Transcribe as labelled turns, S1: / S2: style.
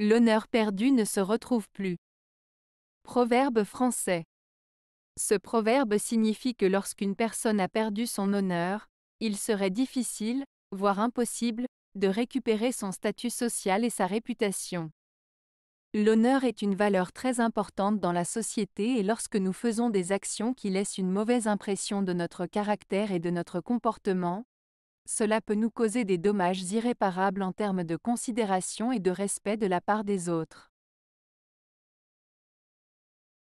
S1: L'honneur perdu ne se retrouve plus. Proverbe français. Ce proverbe signifie que lorsqu'une personne a perdu son honneur, il serait difficile, voire impossible, de récupérer son statut social et sa réputation. L'honneur est une valeur très importante dans la société et lorsque nous faisons des actions qui laissent une mauvaise impression de notre caractère et de notre comportement, cela peut nous causer des dommages irréparables en termes de considération et de respect de la part des autres.